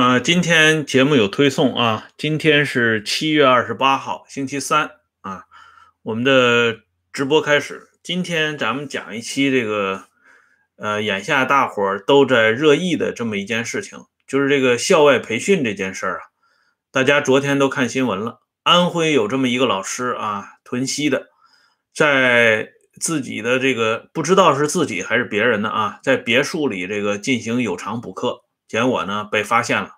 呃，今天节目有推送啊，今天是七月二十八号，星期三啊，我们的直播开始。今天咱们讲一期这个，呃，眼下大伙儿都在热议的这么一件事情，就是这个校外培训这件事儿啊。大家昨天都看新闻了，安徽有这么一个老师啊，屯溪的，在自己的这个不知道是自己还是别人的啊，在别墅里这个进行有偿补课。结果呢，被发现了。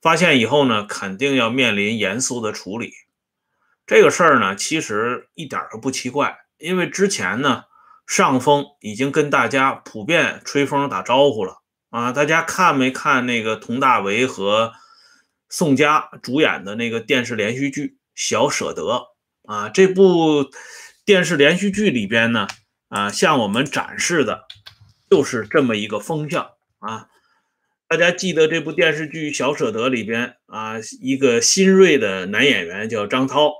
发现以后呢，肯定要面临严肃的处理。这个事儿呢，其实一点都不奇怪，因为之前呢，上峰已经跟大家普遍吹风打招呼了啊。大家看没看那个佟大为和宋佳主演的那个电视连续剧《小舍得》啊？这部电视连续剧里边呢，啊，向我们展示的就是这么一个风向啊。大家记得这部电视剧《小舍得》里边啊，一个新锐的男演员叫张涛，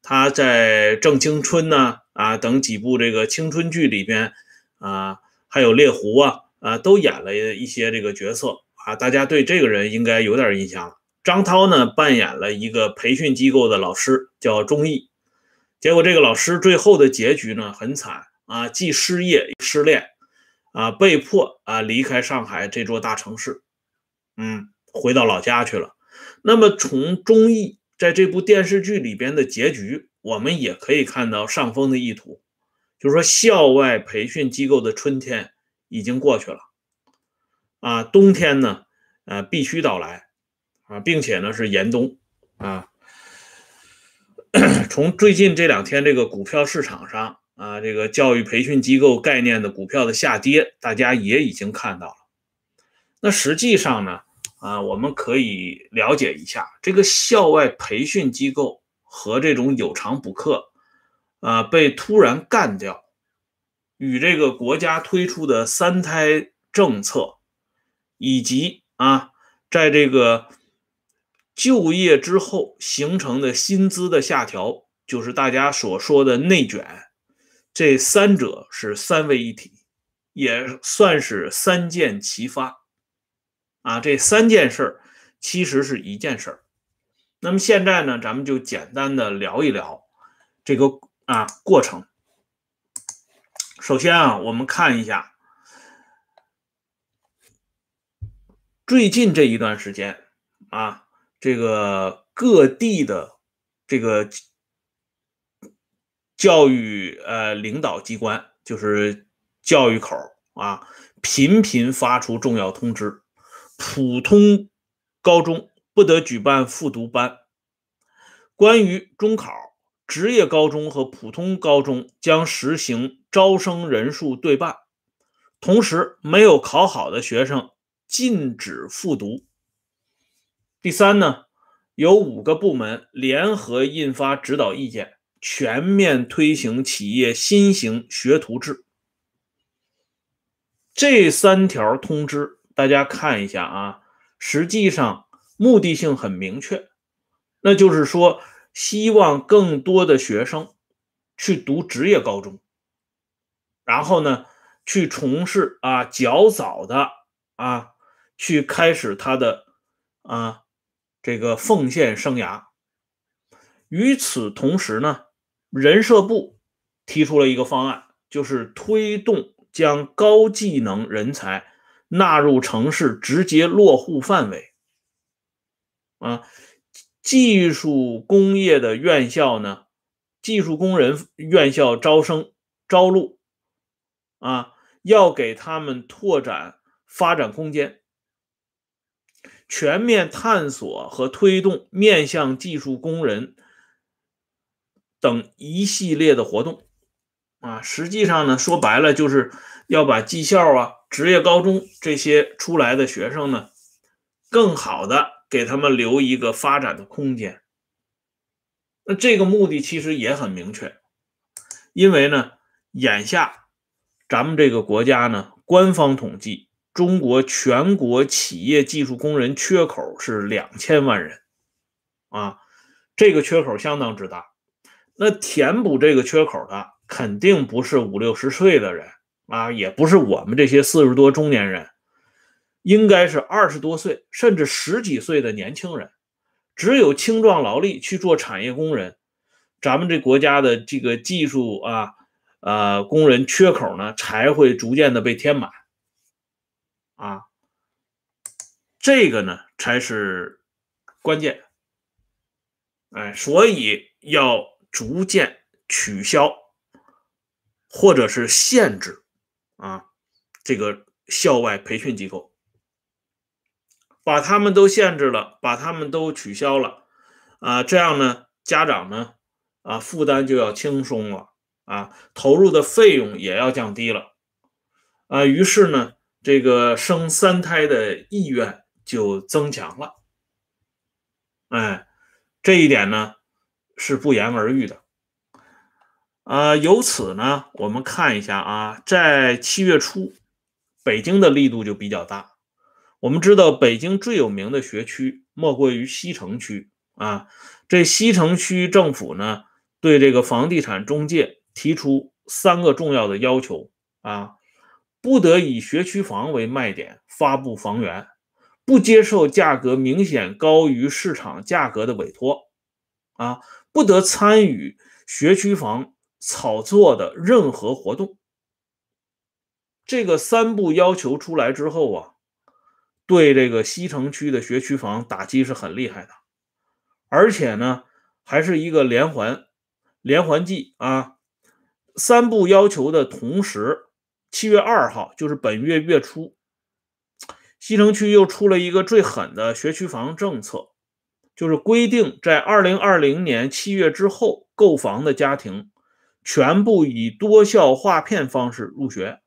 他在《正青春》呢啊等几部这个青春剧里边啊，还有《猎狐》啊啊都演了一些这个角色啊，大家对这个人应该有点印象了。张涛呢扮演了一个培训机构的老师，叫钟意，结果这个老师最后的结局呢很惨啊，既失业失恋。啊，被迫啊离开上海这座大城市，嗯，回到老家去了。那么，从中意在这部电视剧里边的结局，我们也可以看到上峰的意图，就是说，校外培训机构的春天已经过去了，啊，冬天呢，呃，必须到来，啊，并且呢是严冬，啊。从最近这两天这个股票市场上。啊，这个教育培训机构概念的股票的下跌，大家也已经看到了。那实际上呢，啊，我们可以了解一下，这个校外培训机构和这种有偿补课，啊，被突然干掉，与这个国家推出的三胎政策，以及啊，在这个就业之后形成的薪资的下调，就是大家所说的内卷。这三者是三位一体，也算是三箭齐发，啊，这三件事儿其实是一件事儿。那么现在呢，咱们就简单的聊一聊这个啊过程。首先啊，我们看一下最近这一段时间啊，这个各地的这个。教育呃，领导机关就是教育口啊，频频发出重要通知：普通高中不得举办复读班。关于中考，职业高中和普通高中将实行招生人数对半，同时没有考好的学生禁止复读。第三呢，由五个部门联合印发指导意见。全面推行企业新型学徒制，这三条通知大家看一下啊，实际上目的性很明确，那就是说希望更多的学生去读职业高中，然后呢去从事啊较早的啊去开始他的啊这个奉献生涯。与此同时呢。人社部提出了一个方案，就是推动将高技能人才纳入城市直接落户范围。啊，技术工业的院校呢，技术工人院校招生招录，啊，要给他们拓展发展空间，全面探索和推动面向技术工人。等一系列的活动，啊，实际上呢，说白了就是要把技校啊、职业高中这些出来的学生呢，更好的给他们留一个发展的空间。那这个目的其实也很明确，因为呢，眼下咱们这个国家呢，官方统计，中国全国企业技术工人缺口是两千万人，啊，这个缺口相当之大。那填补这个缺口的肯定不是五六十岁的人啊，也不是我们这些四十多中年人，应该是二十多岁甚至十几岁的年轻人，只有青壮劳力去做产业工人，咱们这国家的这个技术啊，呃，工人缺口呢才会逐渐的被填满，啊，这个呢才是关键，哎，所以要。逐渐取消，或者是限制啊，这个校外培训机构，把他们都限制了，把他们都取消了啊，这样呢，家长呢啊负担就要轻松了啊，投入的费用也要降低了啊，于是呢，这个生三胎的意愿就增强了，哎，这一点呢。是不言而喻的，呃，由此呢，我们看一下啊，在七月初，北京的力度就比较大。我们知道，北京最有名的学区莫过于西城区啊，这西城区政府呢，对这个房地产中介提出三个重要的要求啊：不得以学区房为卖点发布房源，不接受价格明显高于市场价格的委托啊。不得参与学区房炒作的任何活动。这个三不要求出来之后啊，对这个西城区的学区房打击是很厉害的，而且呢，还是一个连环连环计啊。三不要求的同时，七月二号就是本月月初，西城区又出了一个最狠的学区房政策。就是规定，在二零二零年七月之后购房的家庭，全部以多校划片方式入学。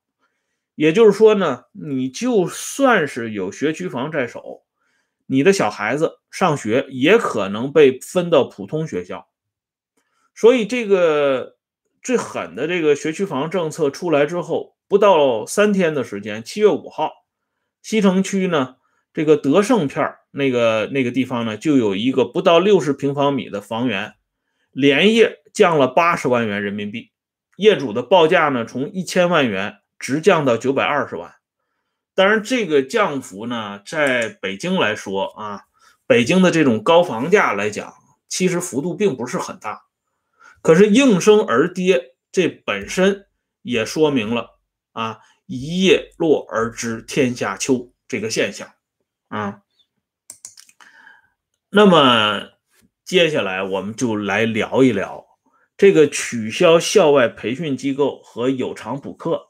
也就是说呢，你就算是有学区房在手，你的小孩子上学也可能被分到普通学校。所以，这个最狠的这个学区房政策出来之后，不到三天的时间，七月五号，西城区呢。这个德胜片那个那个地方呢，就有一个不到六十平方米的房源，连夜降了八十万元人民币。业主的报价呢，从一千万元直降到九百二十万。当然，这个降幅呢，在北京来说啊，北京的这种高房价来讲，其实幅度并不是很大。可是应声而跌，这本身也说明了啊，一叶落而知天下秋这个现象。啊，那么接下来我们就来聊一聊这个取消校外培训机构和有偿补课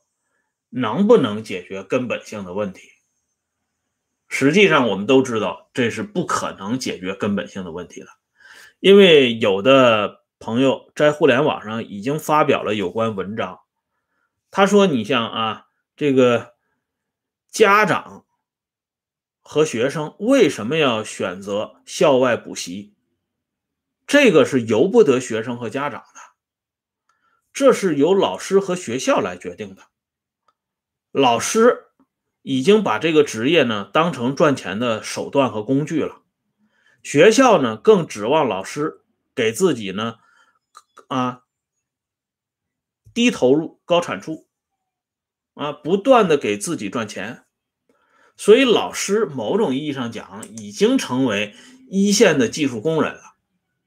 能不能解决根本性的问题。实际上，我们都知道这是不可能解决根本性的问题的，因为有的朋友在互联网上已经发表了有关文章，他说：“你像啊，这个家长。”和学生为什么要选择校外补习？这个是由不得学生和家长的，这是由老师和学校来决定的。老师已经把这个职业呢当成赚钱的手段和工具了，学校呢更指望老师给自己呢啊低投入高产出啊，不断的给自己赚钱。所以，老师某种意义上讲，已经成为一线的技术工人了，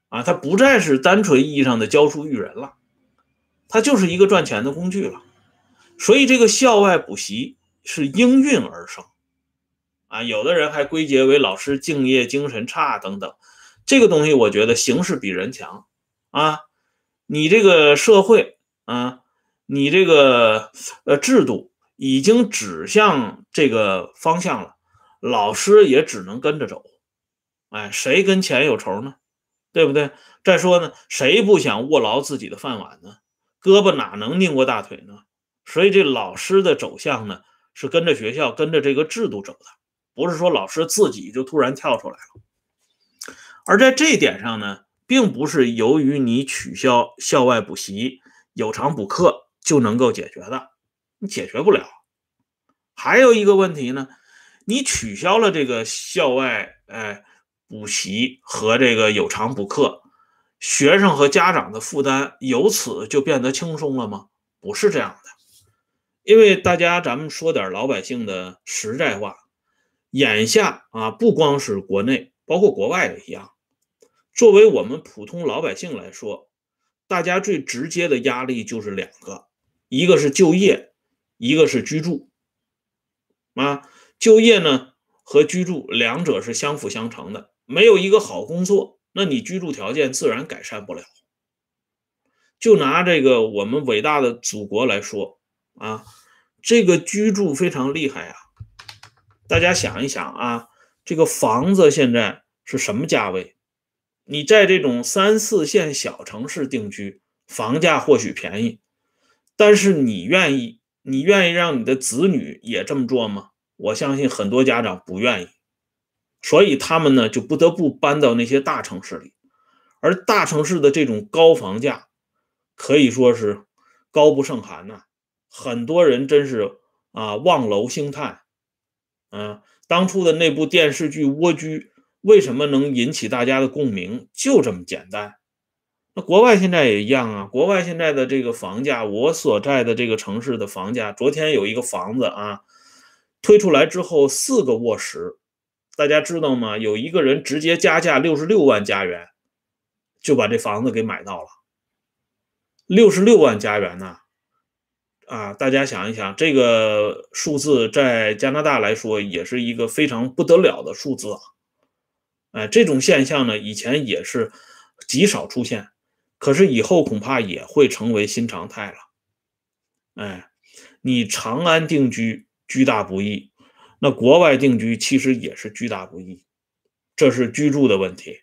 啊，他不再是单纯意义上的教书育人了，他就是一个赚钱的工具了。所以，这个校外补习是应运而生，啊，有的人还归结为老师敬业精神差等等，这个东西我觉得形势比人强，啊，你这个社会啊，你这个呃制度。已经指向这个方向了，老师也只能跟着走。哎，谁跟钱有仇呢？对不对？再说呢，谁不想握牢自己的饭碗呢？胳膊哪能拧过大腿呢？所以，这老师的走向呢，是跟着学校、跟着这个制度走的，不是说老师自己就突然跳出来了。而在这一点上呢，并不是由于你取消校外补习、有偿补课就能够解决的。你解决不了，还有一个问题呢，你取消了这个校外哎补习和这个有偿补课，学生和家长的负担由此就变得轻松了吗？不是这样的，因为大家咱们说点老百姓的实在话，眼下啊，不光是国内，包括国外也一样。作为我们普通老百姓来说，大家最直接的压力就是两个，一个是就业。一个是居住，啊，就业呢和居住两者是相辅相成的。没有一个好工作，那你居住条件自然改善不了。就拿这个我们伟大的祖国来说，啊，这个居住非常厉害啊。大家想一想啊，这个房子现在是什么价位？你在这种三四线小城市定居，房价或许便宜，但是你愿意？你愿意让你的子女也这么做吗？我相信很多家长不愿意，所以他们呢就不得不搬到那些大城市里，而大城市的这种高房价可以说是高不胜寒呐。很多人真是啊望楼兴叹。嗯，当初的那部电视剧《蜗居》为什么能引起大家的共鸣？就这么简单。那国外现在也一样啊！国外现在的这个房价，我所在的这个城市的房价，昨天有一个房子啊，推出来之后四个卧室，大家知道吗？有一个人直接加价六十六万加元，就把这房子给买到了。六十六万加元呢？啊，大家想一想，这个数字在加拿大来说也是一个非常不得了的数字啊！哎，这种现象呢，以前也是极少出现。可是以后恐怕也会成为新常态了，哎，你长安定居居大不易，那国外定居其实也是居大不易，这是居住的问题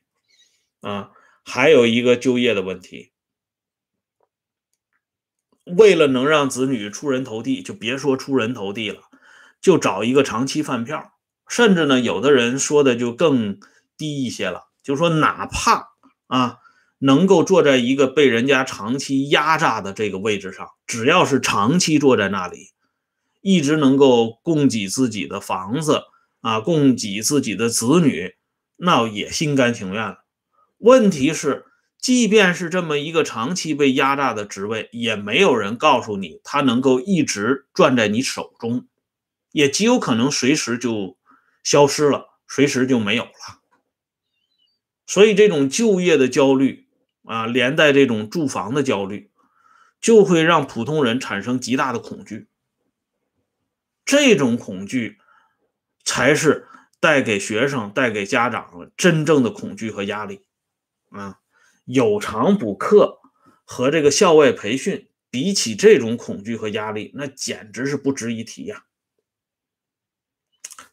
啊，还有一个就业的问题。为了能让子女出人头地，就别说出人头地了，就找一个长期饭票，甚至呢，有的人说的就更低一些了，就说哪怕啊。能够坐在一个被人家长期压榨的这个位置上，只要是长期坐在那里，一直能够供给自己的房子啊，供给自己的子女，那也心甘情愿了。问题是，即便是这么一个长期被压榨的职位，也没有人告诉你他能够一直攥在你手中，也极有可能随时就消失了，随时就没有了。所以，这种就业的焦虑。啊，连带这种住房的焦虑，就会让普通人产生极大的恐惧。这种恐惧才是带给学生、带给家长真正的恐惧和压力。啊，有偿补课和这个校外培训，比起这种恐惧和压力，那简直是不值一提呀。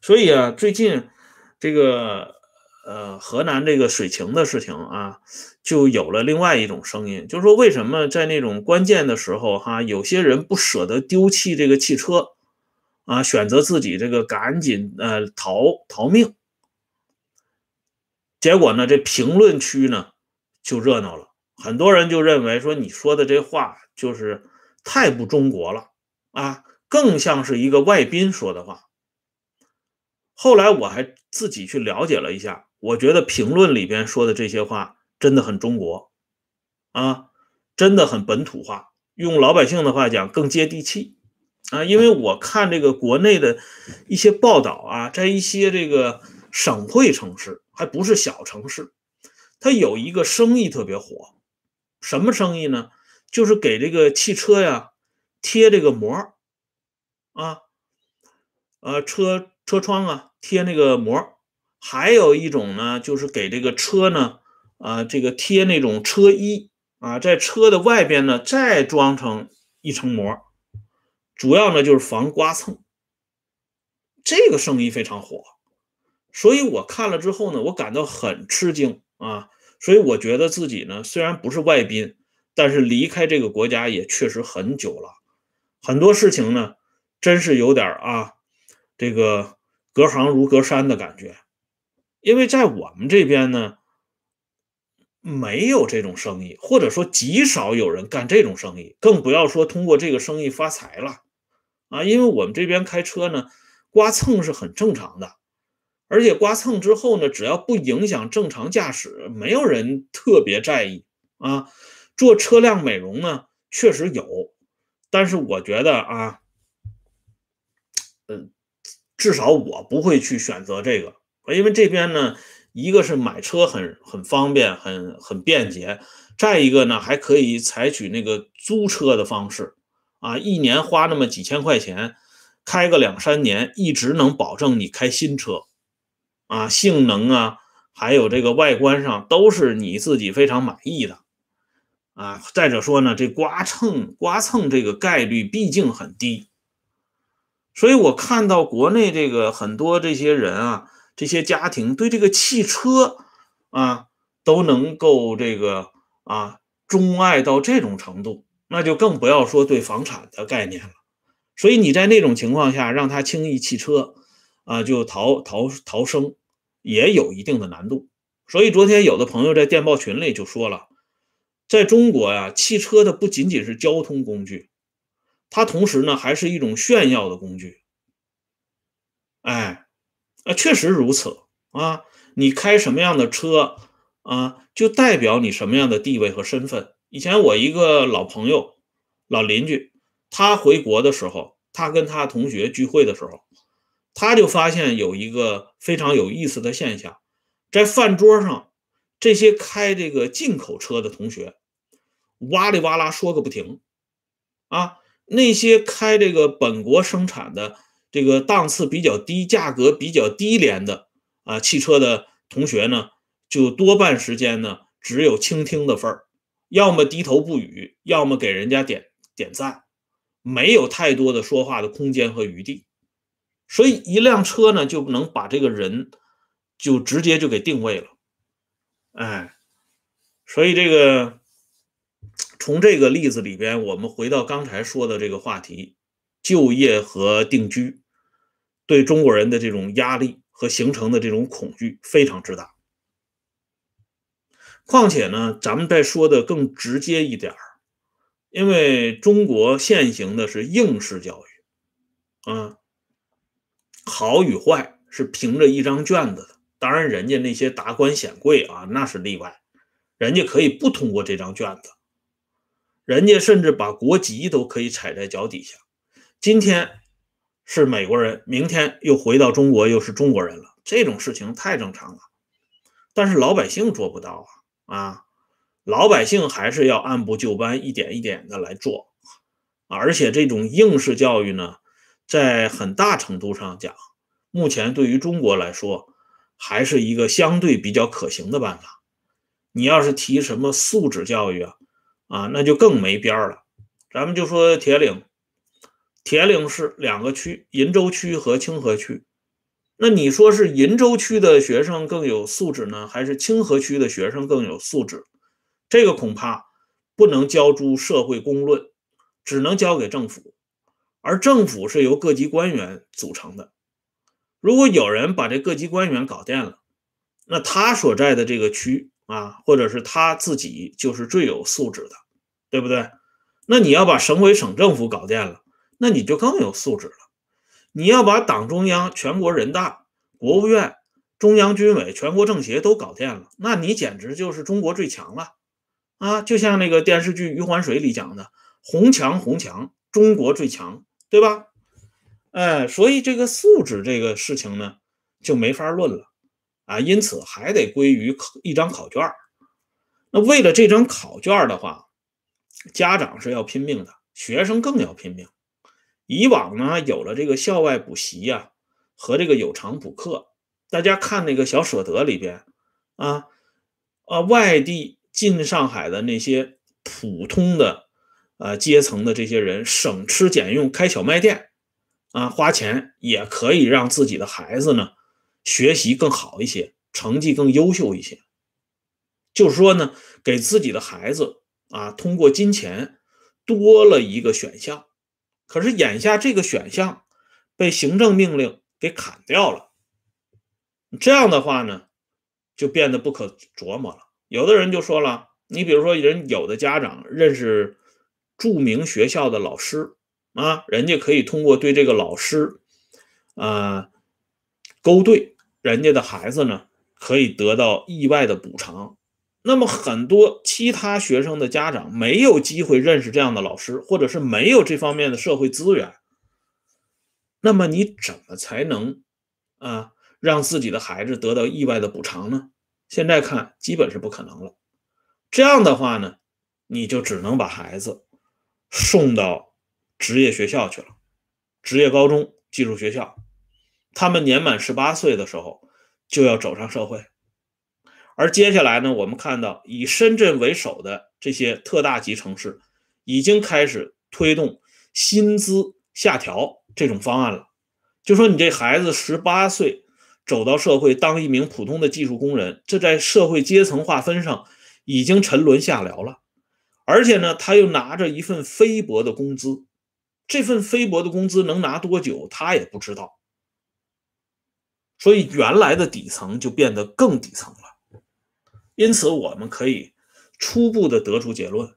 所以啊，最近这个。呃，河南这个水情的事情啊，就有了另外一种声音，就是说为什么在那种关键的时候哈，有些人不舍得丢弃这个汽车，啊，选择自己这个赶紧呃逃逃命，结果呢，这评论区呢就热闹了，很多人就认为说你说的这话就是太不中国了啊，更像是一个外宾说的话。后来我还自己去了解了一下。我觉得评论里边说的这些话真的很中国，啊，真的很本土化，用老百姓的话讲更接地气，啊，因为我看这个国内的一些报道啊，在一些这个省会城市，还不是小城市，它有一个生意特别火，什么生意呢？就是给这个汽车呀贴这个膜啊，呃，车车窗啊贴那个膜。还有一种呢，就是给这个车呢，啊，这个贴那种车衣啊，在车的外边呢再装成一层膜，主要呢就是防刮蹭。这个生意非常火，所以我看了之后呢，我感到很吃惊啊，所以我觉得自己呢，虽然不是外宾，但是离开这个国家也确实很久了，很多事情呢，真是有点啊，这个隔行如隔山的感觉。因为在我们这边呢，没有这种生意，或者说极少有人干这种生意，更不要说通过这个生意发财了，啊，因为我们这边开车呢，刮蹭是很正常的，而且刮蹭之后呢，只要不影响正常驾驶，没有人特别在意啊。做车辆美容呢，确实有，但是我觉得啊，嗯，至少我不会去选择这个。因为这边呢，一个是买车很很方便，很很便捷；再一个呢，还可以采取那个租车的方式啊，一年花那么几千块钱，开个两三年，一直能保证你开新车，啊，性能啊，还有这个外观上都是你自己非常满意的，啊，再者说呢，这刮蹭刮蹭这个概率毕竟很低，所以我看到国内这个很多这些人啊。这些家庭对这个汽车啊都能够这个啊钟爱到这种程度，那就更不要说对房产的概念了。所以你在那种情况下让他轻易弃车啊就逃逃逃生也有一定的难度。所以昨天有的朋友在电报群里就说了，在中国呀，汽车的不仅仅是交通工具，它同时呢还是一种炫耀的工具。哎。啊，确实如此啊！你开什么样的车啊，就代表你什么样的地位和身份。以前我一个老朋友、老邻居，他回国的时候，他跟他同学聚会的时候，他就发现有一个非常有意思的现象：在饭桌上，这些开这个进口车的同学哇哩哇啦说个不停，啊，那些开这个本国生产的。这个档次比较低、价格比较低廉的啊，汽车的同学呢，就多半时间呢只有倾听的份儿，要么低头不语，要么给人家点点赞，没有太多的说话的空间和余地。所以一辆车呢就能把这个人就直接就给定位了，哎，所以这个从这个例子里边，我们回到刚才说的这个话题，就业和定居。对中国人的这种压力和形成的这种恐惧非常之大。况且呢，咱们再说的更直接一点儿，因为中国现行的是应试教育，啊，好与坏是凭着一张卷子的。当然，人家那些达官显贵啊，那是例外，人家可以不通过这张卷子，人家甚至把国籍都可以踩在脚底下。今天。是美国人，明天又回到中国，又是中国人了。这种事情太正常了，但是老百姓做不到啊啊！老百姓还是要按部就班，一点一点的来做。而且这种应试教育呢，在很大程度上讲，目前对于中国来说，还是一个相对比较可行的办法。你要是提什么素质教育啊啊，那就更没边儿了。咱们就说铁岭。铁岭市两个区，银州区和清河区。那你说是银州区的学生更有素质呢，还是清河区的学生更有素质？这个恐怕不能交诸社会公论，只能交给政府。而政府是由各级官员组成的。如果有人把这各级官员搞掂了，那他所在的这个区啊，或者是他自己就是最有素质的，对不对？那你要把省委省政府搞掂了。那你就更有素质了。你要把党中央、全国人大、国务院、中央军委、全国政协都搞定了，那你简直就是中国最强了。啊，就像那个电视剧《余欢水》里讲的，“红墙红墙，中国最强”，对吧？哎，所以这个素质这个事情呢，就没法论了啊。因此还得归于一张考卷那为了这张考卷的话，家长是要拼命的，学生更要拼命。以往呢，有了这个校外补习呀和这个有偿补课，大家看那个小舍得里边啊，呃，外地进上海的那些普通的呃阶层的这些人，省吃俭用开小卖店啊，花钱也可以让自己的孩子呢学习更好一些，成绩更优秀一些。就是说呢，给自己的孩子啊，通过金钱多了一个选项。可是眼下这个选项被行政命令给砍掉了，这样的话呢，就变得不可琢磨了。有的人就说了，你比如说人有的家长认识著名学校的老师啊，人家可以通过对这个老师啊勾兑，人家的孩子呢可以得到意外的补偿。那么很多其他学生的家长没有机会认识这样的老师，或者是没有这方面的社会资源。那么你怎么才能啊让自己的孩子得到意外的补偿呢？现在看基本是不可能了。这样的话呢，你就只能把孩子送到职业学校去了，职业高中、技术学校。他们年满十八岁的时候就要走上社会。而接下来呢，我们看到以深圳为首的这些特大级城市，已经开始推动薪资下调这种方案了。就说你这孩子十八岁走到社会当一名普通的技术工人，这在社会阶层划分上已经沉沦下僚了，而且呢，他又拿着一份菲薄的工资，这份菲薄的工资能拿多久，他也不知道。所以原来的底层就变得更底层了。因此，我们可以初步的得出结论：，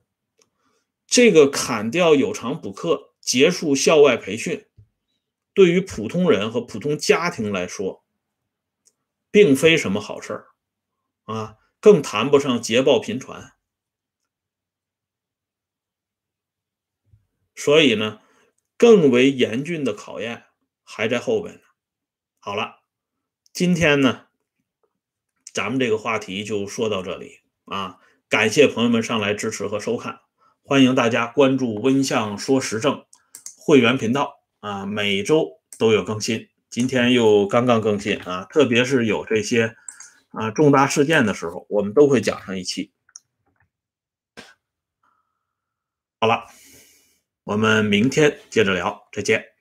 这个砍掉有偿补课、结束校外培训，对于普通人和普通家庭来说，并非什么好事儿，啊，更谈不上捷报频传。所以呢，更为严峻的考验还在后边呢。好了，今天呢。咱们这个话题就说到这里啊，感谢朋友们上来支持和收看，欢迎大家关注温相说时政会员频道啊，每周都有更新，今天又刚刚更新啊，特别是有这些啊重大事件的时候，我们都会讲上一期。好了，我们明天接着聊，再见。